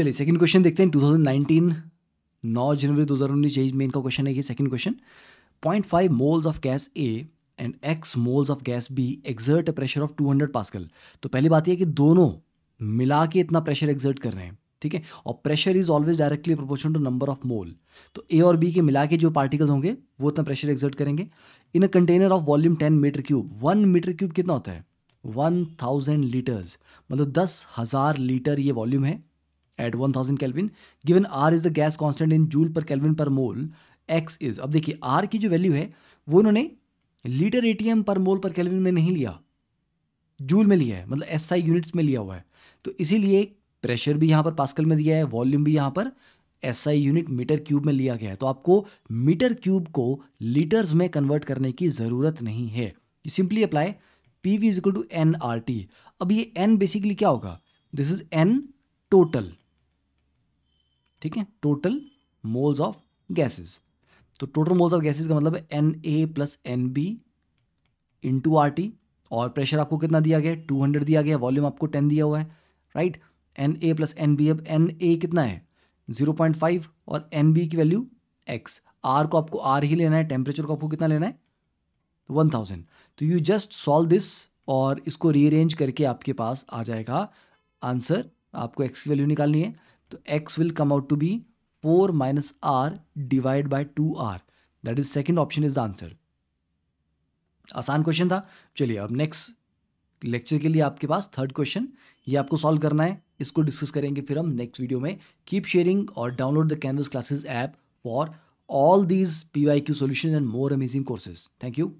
चलिए second question देखते हैं 2019 9 जनवरी 2019 हज़ार यही मेन का क्वेश्चन है ये second question 0.5 five moles of gas A and X moles of gas B exert a pressure of 200 pascal तो पहली बात यह कि दोनों मिला के इतना प्रेशर एग्जर्ट कर रहे हैं ठीक है और pressure is always directly proportion to number of mole तो ए और बी के मिला के जो पार्टिकल्स होंगे वो इतना प्रेशर एग्जर्ट करेंगे in a container of volume ten metre cube one metre cube कितना होता है वन थाउजेंड लीटर्स मतलब दस हज़ार लीटर ये वॉल्यूम है at 1000 kelvin given R is the gas constant in joule per kelvin per mole x is अब देखिए आर की जो वैल्यू है वो उन्होंने लीटर ए पर मोल पर केल्विन में नहीं लिया जूल में लिया है मतलब एस आई यूनिट्स में लिया हुआ है तो इसीलिए प्रेशर भी यहाँ पर पास्कल में दिया है वॉल्यूम भी यहाँ पर S I unit metre cube में लिया गया है तो आपको मीटर क्यूब को लीटर्स में कन्वर्ट करने की ज़रूरत नहीं है simply apply P V equal to N R T अब ये एन बेसिकली क्या होगा दिस इज एन टोटल ठीक है टोटल मोल्स ऑफ गैसेज तो टोटल मोल्स ऑफ गैसेज का मतलब है N A plus N B into R T और प्रेशर आपको कितना दिया गया टू हंड्रेड दिया गया वॉल्यूम आपको टेन दिया हुआ है right N A plus N B अब एन ए कितना है जीरो पॉइंट फाइव और एन बी की वैल्यू एक्स आर को आपको आर ही लेना है टेम्परेचर को आपको कितना लेना है वन थाउजेंड तो यू जस्ट सॉल्व दिस और इसको रीअरेंज करके आपके पास आ जाएगा आंसर आपको एक्स की वैल्यू निकालनी है तो x come out to be four 4 R divide by two R that is second option is the answer आसान क्वेश्चन था चलिए अब नेक्स्ट लेक्चर के लिए आपके पास थर्ड क्वेश्चन ये आपको सॉल्व करना है इसको डिस्कस करेंगे फिर हम नेक्स्ट वीडियो में कीप शेयरिंग और download the Canvas classes app for all these P Y Q solution and more amazing courses thank you